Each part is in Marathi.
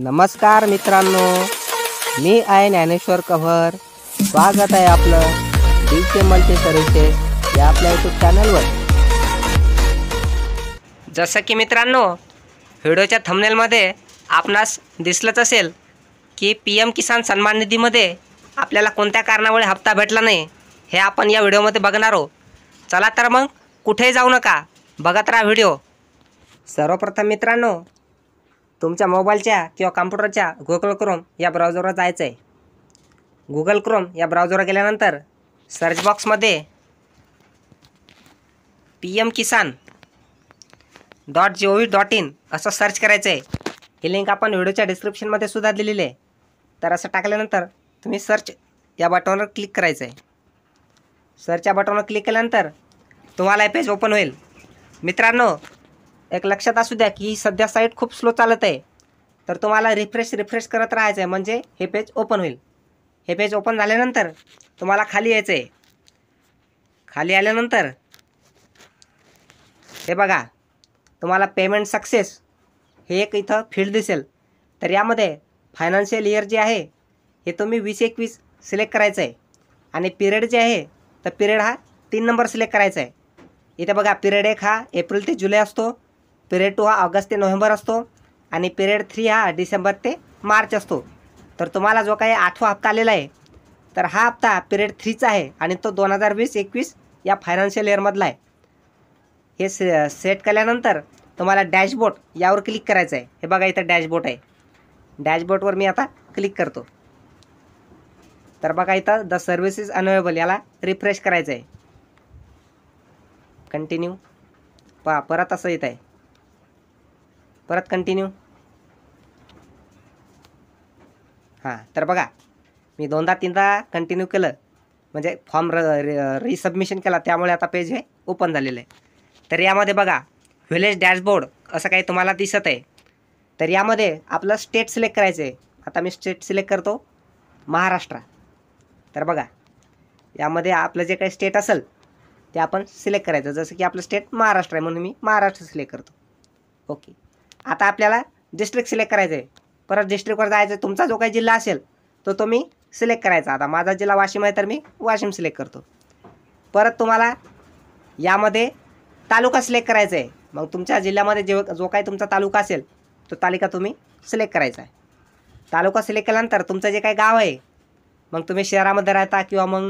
नमस्कार मित्रांनो मी आहे ज्ञानेश्वर कव्हर स्वागत आहे आपलं डी के मल्टी सर्व्हिसेस या आपल्या यूट्यूब चॅनलवर जसं की मित्रांनो व्हिडिओच्या थमनेलमध्ये आपणास दिसलंच असेल की पी एम किसान सन्मान निधीमध्ये आपल्याला कोणत्या कारणामुळे हप्ता भेटला नाही हे आपण या व्हिडिओमध्ये बघणार आहोत चला तर मग कुठेही जाऊ नका बघत राहा व्हिडिओ सर्वप्रथम मित्रांनो तुमच्या मोबाईलच्या किंवा कॉम्प्युटरच्या गुगल क्रोम या ब्राउझरवर जायचं आहे गुगल क्रोम या ब्राउझरवर गेल्यानंतर सर्च बॉक्समध्ये P M Kisan dot G O V dot in असं सर्च करायचं आहे ही लिंक आपण व्हिडिओच्या डिस्क्रिप्शनमध्ये सुद्धा दिलेली आहे तर असं टाकल्यानंतर तुम्ही सर्च या बटनवर क्लिक करायचं आहे सर्च या बटनवर क्लिक केल्यानंतर तुम्हाला हे पेज ओपन होईल मित्रांनो एक लक्षात असू द्या की ही सध्या साईट खूप स्लो चालत आहे तर तुम्हाला रिफ्रेश रिफ्रेश करत राहायचं आहे म्हणजे हे पेज ओपन होईल हे पेज ओपन झाल्यानंतर तुम्हाला खाली यायचं आहे खाली आल्यानंतर हे बघा तुम्हाला पेमेंट सक्सेस हे एक इथं फील्ड दिसेल तर यामध्ये फायनान्शियल इयर जे आहे हे तुम्ही वीस एकवीस सिलेक्ट करायचं आहे आणि पिरियड जे आहे तर पिरियड हा तीन नंबर सिलेक्ट करायचा आहे इथे बघा पिरियड एक हा एप्रिल ते जुलै असतो पिरियड टू हा ऑगस्ट ते नोव्हेंबर असतो आणि पिरियड थ्री हा डिसेंबर ते मार्च असतो तर तुम्हाला जो काही आठवा हप्ता आलेला आहे तर हा हप्ता पिरियड थ्रीचा आहे आणि तो दोन हजार वीस एकवीस या फायनान्शियल इयरमधला आहे हे से सेट केल्यानंतर तुम्हाला डॅशबोर्ड यावर क्लिक करायचं आहे हे बघा इथं डॅशबोर्ड आहे डॅशबोर्डवर मी आता क्लिक करतो तर बघा इथं द सर्व्हिसेस अनवेलेबल याला रिफ्रेश करायचं आहे कंटिन्यू पहा परत असं येत आहे परत कंटिन्यू हां तर बघा मी दोनदा तीनदा कंटिन्यू केलं म्हणजे फॉर्म र रिसबमिशन केला त्यामुळे आता पेज हे ओपन झालेलं आहे तर यामध्ये बघा व्हिलेज डॅशबोर्ड असं काही तुम्हाला दिसत आहे तर यामध्ये आपलं स्टेट सिलेक्ट करायचं आहे आता मी स्टेट सिलेक्ट करतो महाराष्ट्र तर बघा यामध्ये आपलं जे काही स्टेट असेल ते आपण सिलेक्ट करायचं जसं की आपलं स्टेट महाराष्ट्र आहे म्हणून मी महाराष्ट्र सिलेक्ट करतो ओके आता आपल्याला डिस्ट्रिक्ट सिलेक्ट करायचं आहे परत डिस्ट्रिक्टवर जायचं तुमचा जो काही जिल्हा असेल तो तुम्ही सिलेक्ट करायचा आता माझा जिल्हा वाशिम आहे तर मी वाशिम सिलेक्ट करतो परत तुम्हाला यामध्ये तालुका सिलेक्ट करायचा आहे मग तुमच्या जिल्ह्यामध्ये जे जो काही तुमचा तालुका असेल तो तालिका तुम्ही सिलेक्ट करायचा आहे तालुका सिलेक्ट केल्यानंतर तुमचं जे काही गाव आहे मग तुम्ही शहरामध्ये राहता किंवा मग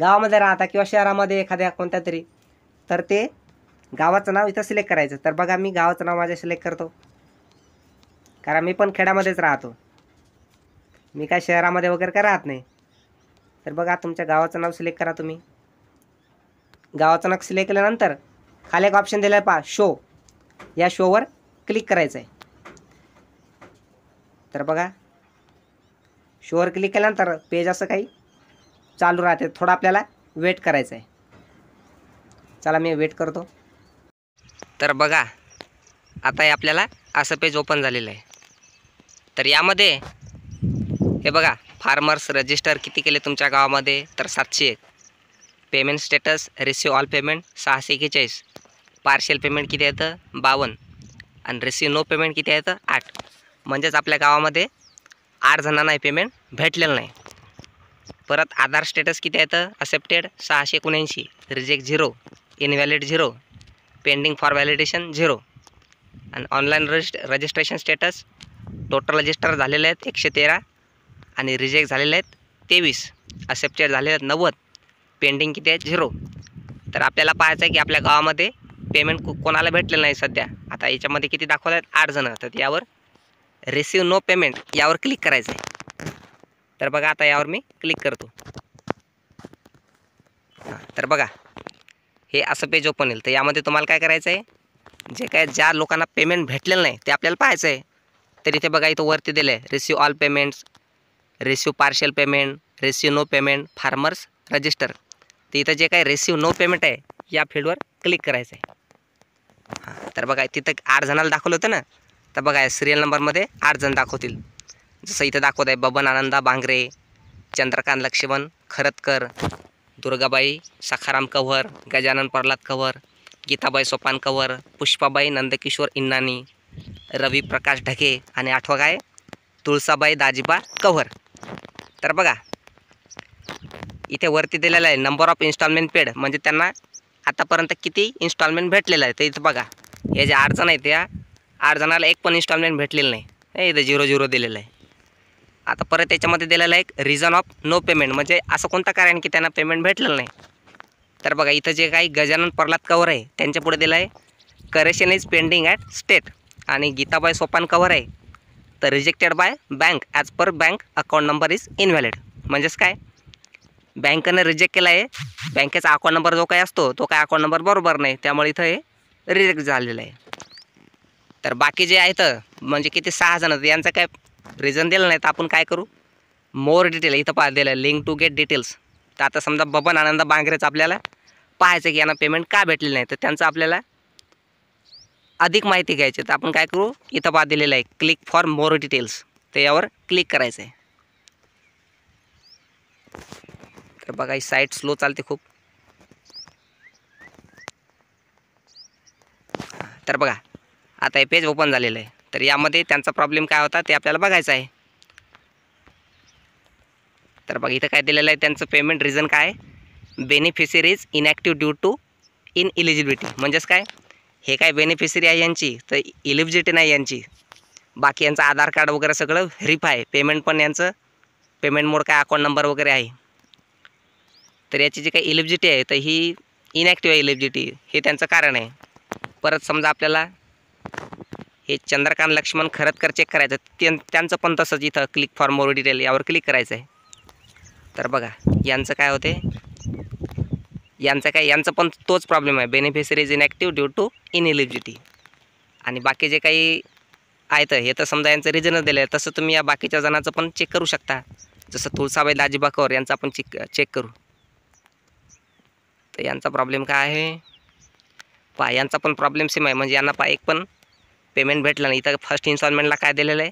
गावामध्ये राहता किंवा शहरामध्ये एखाद्या कोणत्या तरी तर ते गावाचं नाव इथं सिलेक्ट करायचं तर बघा मी गावाचं नाव माझ्या सिलेक्ट करतो कारण मी पण खेड्यामध्येच राहतो मी काय शहरामध्ये वगैरे काय राहत नाही तर बघा तुमच्या गावाचं नाव सिलेक्ट करा तुम्ही गावाचं नाव सिलेक्ट केल्यानंतर खाली एक ऑप्शन दिलं आहे पहा शो या शोवर क्लिक करायचं आहे तर बघा शोवर क्लिक केल्यानंतर पेज असं काही चालू राहते थोडं आपल्याला वेट करायचं आहे चला मी वेट करतो तर बघा आता हे आपल्याला असं पेज ओपन झालेलं आहे तर यामध्ये हे बघा फार्मर्स रजिस्टर किती केले तुमच्या गावामध्ये तर सातशे एक payment status receive all payment सहाशे एकेचाळीस पार्शल पेमेंट किती येतं बावन्न आणि रिसिव्ह नो पेमेंट किती येतं आठ म्हणजेच आपल्या गावामध्ये आठ जणांना पेमेंट भेटलेलं नाही परत आधार स्टेटस किती येतं असेप्टेड सहाशे एकोणऐंशी reject zero invalid zero pending for validation zero आणि ऑनलाईन रजिस्ट रजिस्ट्रेशन स्टेटस टोटल रजिस्टर झालेले आहेत एकशे तेरा आणि रिजेक्ट झालेले आहेत तेवीस असेप्टेड झालेले आहेत नव्वद पेंडिंग किती आहे झिरो तर आपल्याला पाहायचं आहे की आपल्या गावामध्ये पेमेंट कोणाला भेटलेलं नाही सध्या आता याच्यामध्ये किती दाखवलं आहेत आठ जणं तर यावर रिसीव नो पेमेंट यावर क्लिक करायचं आहे तर बघा आता यावर मी क्लिक करतो तर बघा हे असं पेज ओपन येईल तर यामध्ये तुम्हाला काय करायचं आहे जे काय ज्या लोकांना पेमेंट भेटलेलं नाही ते आपल्याला पाहायचं आहे तर इथे बघा इथं वरती दिलं आहे receive all payments receive partial payment receive no payment farmers register तर इथं जे काही रिसिव नो पेमेंट आहे या फील्डवर क्लिक करायचं आहे हां तर बघा तिथं आठ जणाला दाखवलं होतं ना तर बघा सिरियल नंबरमध्ये आठ जण दाखवतील जसं इथं दाखवत आहे बबन आनंदा बांगरे चंद्रकांत लक्ष्मण खरतकर दुर्गाबाई सखाराम कंवर गजानन प्रल्हाद कंवर गीताबाई सोपान कंवर पुष्पाबाई नंदकिशोर इन्नानी रवी प्रकाश ढके आणि आठवा काय तुळसाबाई दाजीबा कव्हर तर बघा इथे वरती दिलेलं आहे नंबर ऑफ इन्स्टॉलमेंट पेड म्हणजे त्यांना आतापर्यंत किती इन्स्टॉलमेंट भेटलेलं आहे ते इथं बघा हे जे आठ जण आहेत त्या आठ जणाला एक पण इन्स्टॉलमेंट भेटलेलं नाही हे इथं झिरो झिरो दिलेलं आहे आता परत त्याच्यामध्ये दिलेलं आहे एक रिझन ऑफ नो पेमेंट म्हणजे असं कोणतं कारण की त्यांना पेमेंट भेटलेलं नाही तर बघा इथं जे काही गजानन प्रल्हाद कवर आहे त्यांच्यापुढे दिलं आहे correction is pending at state आणि गीताबाई सोपान कवर आहे तर rejected by bank as per bank account number is invalid म्हणजेच काय बँकेनं रिजेक्ट केला आहे बँकेचा अकाउंट नंबर जो काय असतो तो काय अकाउंट नंबर बरोबर नाही त्यामुळे इथं हे रिजेक्ट झालेलं आहे तर बाकी जे आहेत म्हणजे किती सहा जण यांचं काय रिझन दिलं नाही तर आपण काय करू मोर डिटेल इथं पहा दिलं लिंक टू गेट डिटेल्स तर आता समजा बबन आनंद बांगरेचं आपल्याला पाहायचं की यांना पेमेंट का भेटलेलं नाही तर त्यांचं आपल्याला अधिक माहिती घ्यायची तर आपण काय करू इथं बा दिलेलं आहे क्लिक फॉर मोर डिटेल्स तर यावर क्लिक करायचं आहे तर बघा ही साईट स्लो चालते खूप तर बघा आता हे पेज ओपन झालेलं आहे तर यामध्ये त्यांचा प्रॉब्लेम काय होता ते आपल्याला बघायचं आहे तर बघा इथं काय दिलेलं आहे त्यांचं पेमेंट रिझन काय beneficiaries inactive due to ineligibility म्हणजेच काय हे काय बेनिफिशरी आहे यांची तर इलिजिटी नाही यांची बाकी यांचं आधार कार्ड वगैरे सगळं रिफ आहे पेमेंट पण यांचं पेमेंट मोड काय अकाउंट नंबर वगैरे आहे तर याची जी काही इलिजिटी आहे तर ही इनॲक्टिव्ह आहे इलिजिटी हे त्यांचं कारण आहे परत समजा आपल्याला हे चंद्रकांत लक्ष्मण खरतकर चेक करायचं त्यां त्यांचं पण तसंच इथं क्लिक फॉर्म मोर डिटेल यावर क्लिक करायचं आहे तर बघा यांचं काय होते यांचा काय यांचा पण तोच प्रॉब्लेम आहे beneficiary is inactive due to ineligibility आणि बाकी जे काही आहेत हे तर समजा यांचं रिझनच दिलं आहे तसं तुम्ही या बाकीच्या जणांचं पण चेक करू शकता जसं तुळसाबाई दाजीबाकर यांचा आपण चेक चेक करू तर यांचा प्रॉब्लेम काय आहे पा यांचा पण प्रॉब्लेम सेम आहे म्हणजे यांना पा एक पण पेमेंट भेटलं नाही इथं फर्स्ट इन्स्टॉलमेंटला काय दिलेलं आहे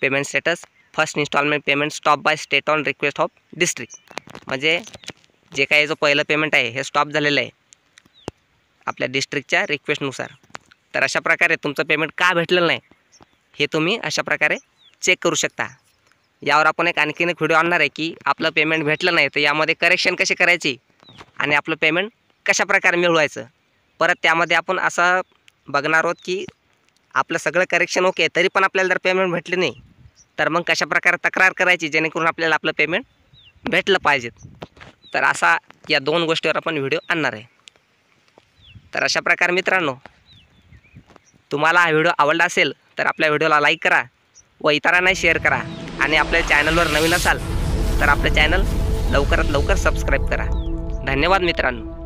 payment status first installment payment stop by state on request of district म्हणजे जे काय जो पहिलं पेमेंट आहे हे स्टॉप झालेलं आहे आपल्या डिस्ट्रिक्टच्या रिक्वेस्टनुसार तर अशा प्रकारे तुमचं पेमेंट का भेटलेलं नाही हे तुम्ही अशा प्रकारे चेक करू शकता यावर आपण एक आणखीन एक व्हिडिओ आणणार आहे की आपलं पेमेंट भेटलं नाही तर यामध्ये करेक्शन कशी करायची आणि आपलं पेमेंट कशाप्रकारे मिळवायचं परत त्यामध्ये आपण असं बघणार आहोत की आपलं सगळं करेक्शन ओके तरी पण आपल्याला जर पेमेंट भेटले नाही तर मग कशाप्रकारे तक्रार करायची जेणेकरून आपल्याला आपलं पेमेंट भेटलं पाहिजेत तर असा या दोन गोष्टीवर आपण व्हिडिओ आणणार आहे तर अशा प्रकारे मित्रांनो तुम्हाला हा व्हिडिओ आवडला असेल तर आपल्या व्हिडिओला लाईक करा व इतरांनाही शेअर करा आणि आपल्या चॅनलवर नवीन असाल तर आपलं चॅनल लवकरात लवकर सबस्क्राईब करा धन्यवाद मित्रांनो